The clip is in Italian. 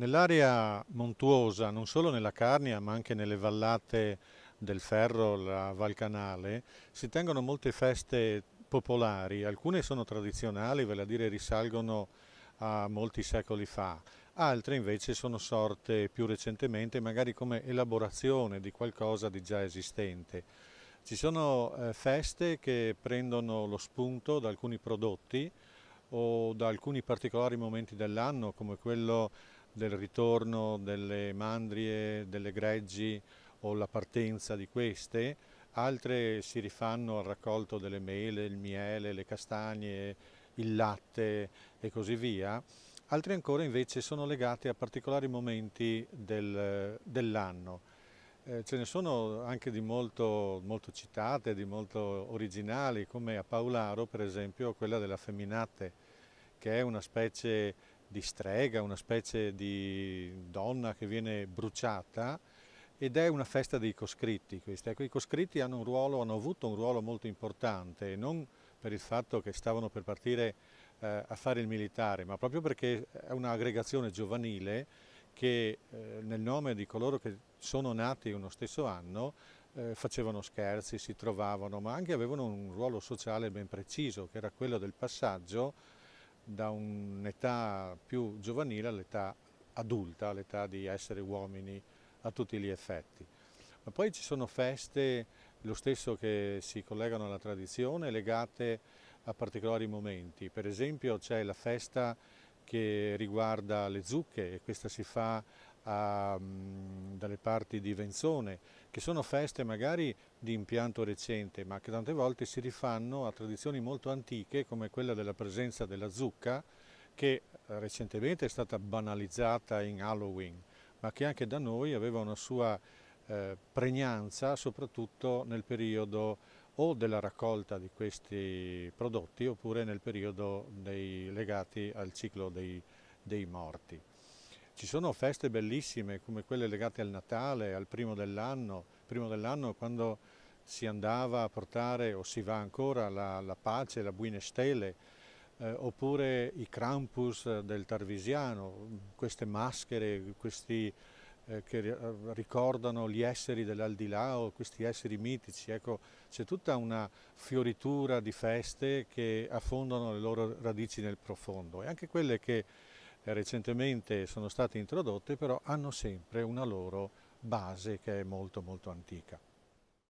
Nell'area montuosa, non solo nella Carnia ma anche nelle vallate del Ferro, la Val Canale, si tengono molte feste popolari, alcune sono tradizionali, vale a dire risalgono a molti secoli fa, altre invece sono sorte più recentemente magari come elaborazione di qualcosa di già esistente. Ci sono eh, feste che prendono lo spunto da alcuni prodotti o da alcuni particolari momenti dell'anno come quello del ritorno delle mandrie, delle greggi o la partenza di queste, altre si rifanno al raccolto delle mele, il miele, le castagne, il latte e così via, altre ancora invece sono legate a particolari momenti del, dell'anno. Eh, ce ne sono anche di molto, molto, citate, di molto originali, come a Paolaro per esempio quella della Feminate, che è una specie di strega, una specie di donna che viene bruciata ed è una festa dei coscritti questa. Ecco, I coscritti hanno, ruolo, hanno avuto un ruolo molto importante, non per il fatto che stavano per partire eh, a fare il militare, ma proprio perché è un'aggregazione giovanile che eh, nel nome di coloro che sono nati uno stesso anno eh, facevano scherzi, si trovavano, ma anche avevano un ruolo sociale ben preciso, che era quello del passaggio da un'età più giovanile all'età adulta, all'età di essere uomini a tutti gli effetti. Ma poi ci sono feste, lo stesso che si collegano alla tradizione, legate a particolari momenti. Per esempio c'è la festa che riguarda le zucche e questa si fa a, mm, dalle parti di Venzone, che sono feste magari di impianto recente, ma che tante volte si rifanno a tradizioni molto antiche come quella della presenza della zucca, che eh, recentemente è stata banalizzata in Halloween, ma che anche da noi aveva una sua eh, pregnanza, soprattutto nel periodo o della raccolta di questi prodotti oppure nel periodo dei, legati al ciclo dei, dei morti. Ci sono feste bellissime come quelle legate al Natale, al primo dell'anno, primo dell'anno quando si andava a portare o si va ancora la, la pace, la buine stelle, eh, oppure i Krampus del Tarvisiano, queste maschere, questi eh, che eh, ricordano gli esseri dell'aldilà o questi esseri mitici. Ecco, c'è tutta una fioritura di feste che affondano le loro radici nel profondo e anche quelle che recentemente sono state introdotte, però hanno sempre una loro base che è molto molto antica.